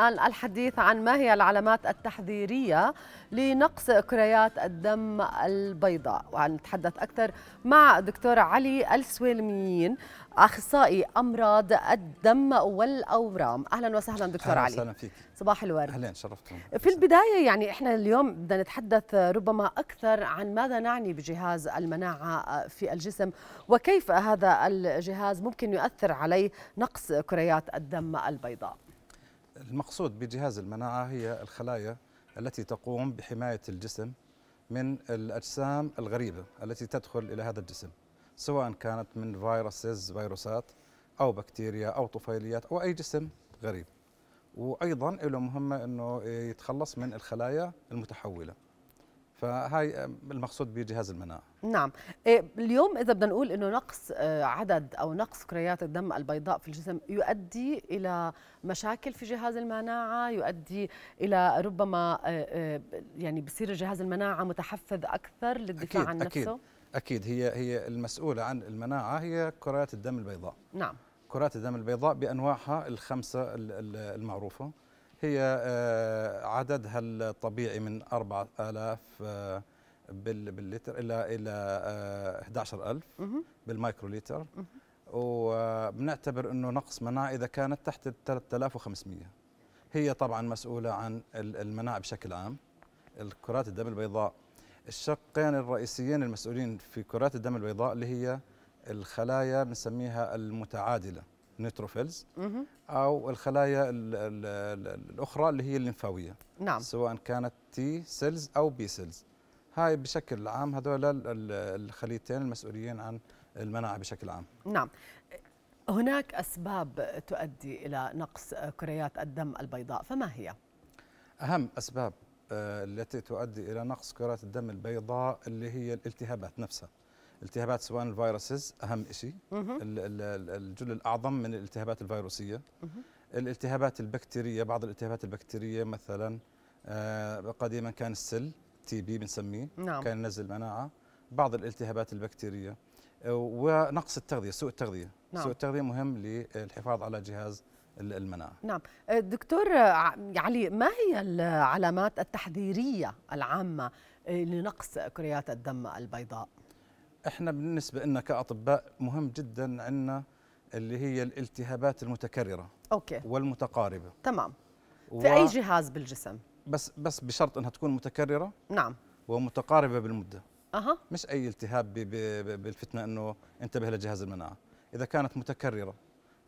الآن الحديث عن ما هي العلامات التحذيرية لنقص كريات الدم البيضاء ونتحدث أكثر مع دكتور علي السويلميين أخصائي أمراض الدم والأورام أهلا وسهلا دكتور أهلا علي أهلا وسهلا فيك صباح الورد أهلا شرفتم في البداية يعني إحنا اليوم بدنا نتحدث ربما أكثر عن ماذا نعني بجهاز المناعة في الجسم وكيف هذا الجهاز ممكن يؤثر عليه نقص كريات الدم البيضاء المقصود بجهاز المناعة هي الخلايا التي تقوم بحماية الجسم من الأجسام الغريبة التي تدخل إلى هذا الجسم سواء كانت من فيروسز فيروسات أو بكتيريا أو طفيليات أو أي جسم غريب وأيضا له مهمة أنه يتخلص من الخلايا المتحولة فهي المقصود بجهاز المناعه نعم إيه، اليوم اذا بدنا نقول انه نقص آه، عدد او نقص كريات الدم البيضاء في الجسم يؤدي الى مشاكل في جهاز المناعه يؤدي الى ربما آه، آه، يعني بصير جهاز المناعه متحفز اكثر للدفاع أكيد عن نفسه أكيد اكيد هي هي المسؤوله عن المناعه هي كريات الدم البيضاء نعم كرات الدم البيضاء بانواعها الخمسه المعروفه هي آه، عددها الطبيعي من 4000 آه، باللتر الى الى 11000 آه، بالمايكروليتر وبنعتبر انه نقص مناعه اذا كانت تحت 3500 هي طبعا مسؤوله عن المناعه بشكل عام الكرات الدم البيضاء الشقين الرئيسيين المسؤولين في كرات الدم البيضاء اللي هي الخلايا بنسميها المتعادله النيتروفيلز او الخلايا الـ الـ الـ الاخرى اللي هي الليمفاويه نعم سواء كانت تي سيلز او بي سيلز هاي بشكل عام هذول الخليتين المسؤولين عن المناعه بشكل عام نعم هناك اسباب تؤدي الى نقص كريات الدم البيضاء فما هي اهم اسباب آه، التي تؤدي الى نقص كرات الدم البيضاء اللي هي الالتهابات نفسها التهابات سواء الفيروسز اهم شيء الجل الاعظم من الالتهابات الفيروسيه الالتهابات البكتيريه بعض الالتهابات البكتيريه مثلا آه، قديما كان السل تي بي بنسميه نعم. كان نزل مناعه بعض الالتهابات البكتيريه ونقص التغذيه سوء التغذيه نعم. سوء التغذيه مهم للحفاظ على جهاز المناعه نعم آه، دكتور آه، علي يعني ما هي العلامات التحذيريه العامه لنقص كريات الدم البيضاء احنا بالنسبه لنا كاطباء مهم جدا عندنا اللي هي الالتهابات المتكرره اوكي والمتقاربه تمام و... في اي جهاز بالجسم بس بس بشرط انها تكون متكرره نعم ومتقاربه بالمده اها مش اي التهاب ب... ب... بالفتنه انه انتبه لجهاز المناعه اذا كانت متكرره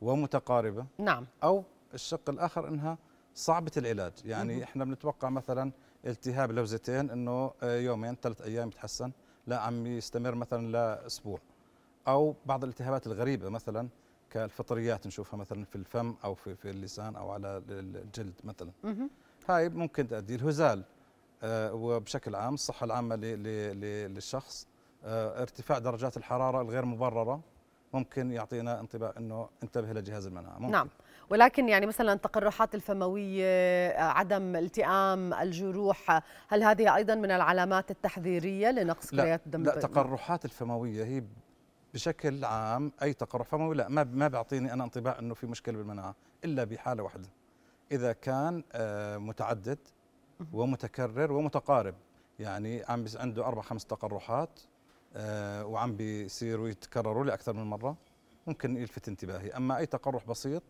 ومتقاربه نعم او الشق الاخر انها صعبه العلاج يعني مم. احنا بنتوقع مثلا التهاب لوزتين انه آه، يومين ثلاث ايام يتحسن لا عم يستمر مثلا لاسبوع او بعض الالتهابات الغريبه مثلا كالفطريات نشوفها مثلا في الفم او في في اللسان او على الجلد مثلا هاي ممكن تؤدي الهزال آه وبشكل عام الصحه العامه للشخص آه ارتفاع درجات الحراره الغير مبرره ممكن يعطينا انطباع انه انتبه لجهاز المناعه ممكن. نعم ولكن يعني مثلا التقرحات الفمويه عدم التئام الجروح هل هذه ايضا من العلامات التحذيريه لنقص كريات الدم لا التقرحات طيب. الفمويه هي بشكل عام اي تقرح فموي لا ما ما بيعطيني انا انطباع انه في مشكله بالمناعه الا بحاله واحده اذا كان آه، متعدد ومتكرر ومتقارب يعني عم عنده اربع خمس تقرحات آه، وعم بيصير ويتكرروا لي اكثر من مره ممكن يلفت انتباهي اما اي تقرح بسيط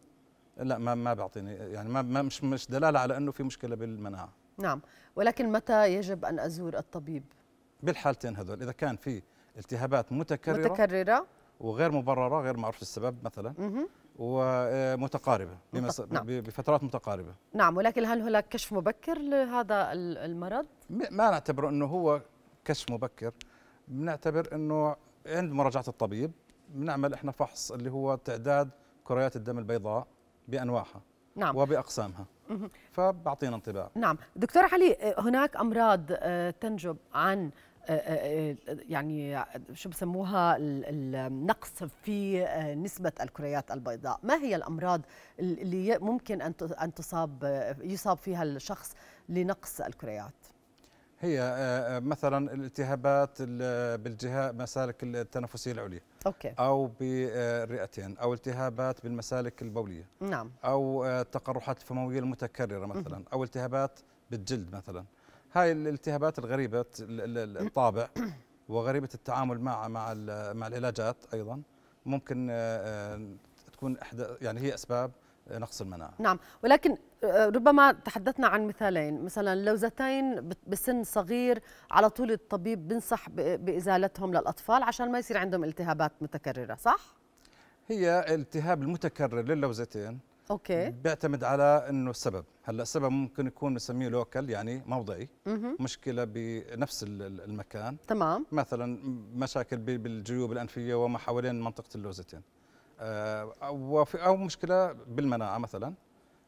لا ما ما بيعطيني يعني ما, ما مش مش دلاله على انه في مشكله بالمناعه نعم ولكن متى يجب ان ازور الطبيب بالحالتين هذول اذا كان في التهابات متكرره متكرره وغير مبرره غير معروف السبب مثلا مه. ومتقاربه آه، بمس... نعم. بفترات متقاربه نعم ولكن هل هناك كشف مبكر لهذا المرض ما نعتبره انه هو كشف مبكر بنعتبر انه عند مراجعه الطبيب بنعمل احنا فحص اللي هو تعداد كريات الدم البيضاء بانواعها نعم وباقسامها فبعطينا انطباع نعم دكتور علي هناك امراض آه، تنجب عن آه، آه، يعني شو بسموها النقص في نسبة الكريات البيضاء ما هي الأمراض اللي ممكن أن تصاب يصاب فيها الشخص لنقص الكريات هي آه، آه، مثلا الالتهابات آه، بالجهه مسالك التنفسيه العليا أوكي. او بالرئتين او التهابات بالمسالك البوليه نعم او التقرحات الفمويه المتكرره مثلا او التهابات بالجلد مثلا هاي الالتهابات الغريبه الطابع وغريبه التعامل مع مع مع العلاجات ايضا ممكن تكون احدى يعني هي اسباب نقص المناعه نعم ولكن آه، آه، ربما تحدثنا عن مثالين مثلا لوزتين بسن صغير على طول الطبيب بنصح بازالتهم للاطفال عشان ما يصير عندهم التهابات متكرره صح هي التهاب المتكرر للوزتين اوكي بيعتمد على انه السبب هلا السبب ممكن يكون بنسميه لوكال يعني موضعي مه. مشكله بنفس المكان تمام مثلا مشاكل بالجيوب الانفيه وما حوالين منطقه اللوزتين آه، او مشكله بالمناعه مثلا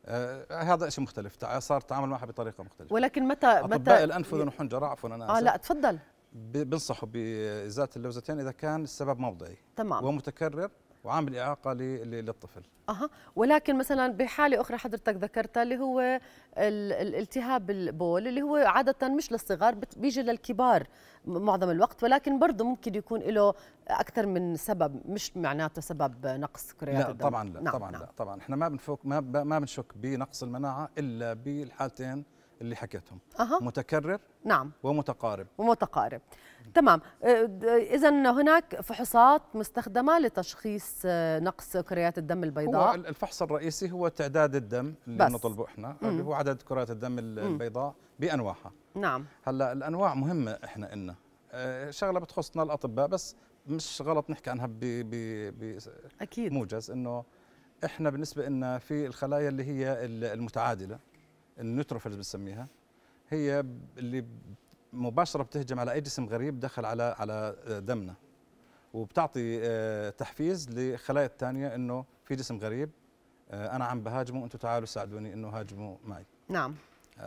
آه، هذا شيء مختلف صار التعامل معها بطريقه مختلفه ولكن متى متى اطباء الانف واذن والحنجره عفوا انا اه لا تفضل بنصحوا بازاله اللوزتين اذا كان السبب موضعي تمام ومتكرر وعامل اعاقه للطفل اها ولكن مثلا بحاله اخرى حضرتك ذكرتها اللي هو الالتهاب البول اللي هو عاده مش للصغار بيجي للكبار معظم الوقت ولكن برضه ممكن يكون له اكثر من سبب مش معناته سبب نقص كريات لا الدم طبعا لا نعم طبعا نعم لا طبعا احنا ما بنفك ما, ما بنشك بنقص المناعه الا بالحالتين اللي حكيتهم أه. متكرر نعم ومتقارب ومتقارب تمام آه، اذا هناك فحوصات مستخدمه لتشخيص آه، نقص كريات الدم البيضاء هو الفحص الرئيسي هو تعداد الدم اللي بنطلبه احنا اللي هو عدد كرات الدم البيضاء بانواعها نعم هلا الانواع مهمه احنا إلنا آه، شغله بتخصنا الاطباء بس مش غلط نحكي عنها ب اكيد موجز انه احنا بالنسبه لنا في الخلايا اللي هي المتعادله النيوتروفيلز بنسميها هي اللي مباشره بتهجم على اي جسم غريب دخل على على آه، دمنا وبتعطي آه، تحفيز لخلايا الثانيه انه في جسم غريب آه، انا عم بهاجمه انتم تعالوا ساعدوني انه هاجموا معي نعم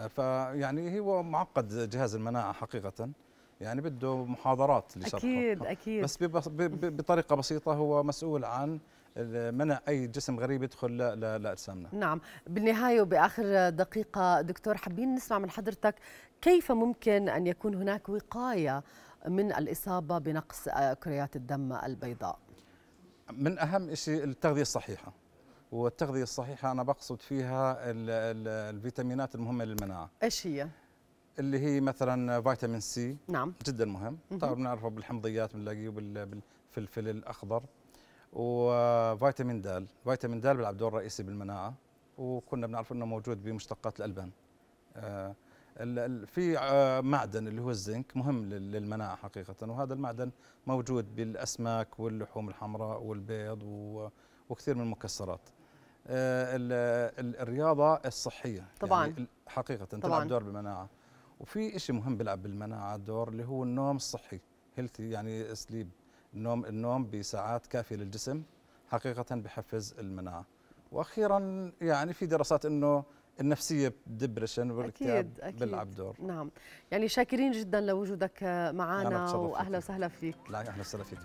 فيعني هو معقد جهاز المناعه حقيقه يعني بده محاضرات لشرحه اكيد اكيد بس بطريقه بسيطه هو مسؤول عن منع اي جسم غريب يدخل لاجسامنا. نعم، بالنهايه وباخر دقيقه دكتور حابين نسمع من حضرتك كيف ممكن ان يكون هناك وقايه من الاصابه بنقص كريات الدم البيضاء؟ من اهم شيء التغذيه الصحيحه. والتغذيه الصحيحه انا بقصد فيها الفيتامينات المهمه للمناعه. ايش هي؟ اللي هي مثلا فيتامين سي نعم جدا مهم، طبعا بنعرفه بالحمضيات بنلاقيه الفلفل الاخضر. وفيتامين دال فيتامين دال بيلعب دور رئيسي بالمناعه وكنا بنعرف انه موجود بمشتقات الالبان آه، في آه، معدن اللي هو الزنك مهم للمناعه حقيقه وهذا المعدن موجود بالاسماك واللحوم الحمراء والبيض وكثير من المكسرات آه، الرياضه الصحيه يعني طبعا يعني حقيقه طبعاً. تلعب دور بالمناعه وفي شيء مهم بيلعب بالمناعه دور اللي هو النوم الصحي هيلثي يعني سليب النوم النوم بساعات كافيه للجسم حقيقه بحفز المناعه واخيرا يعني في دراسات انه النفسيه بالدبرشن والاكتئاب بيلعب دور نعم يعني شاكرين جدا لوجودك معنا واهلا وسهلا فيك لا اهلا وسهلا فيك